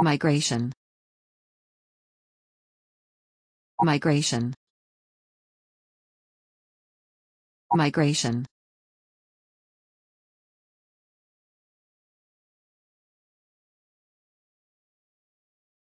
Migration. Migration. Migration.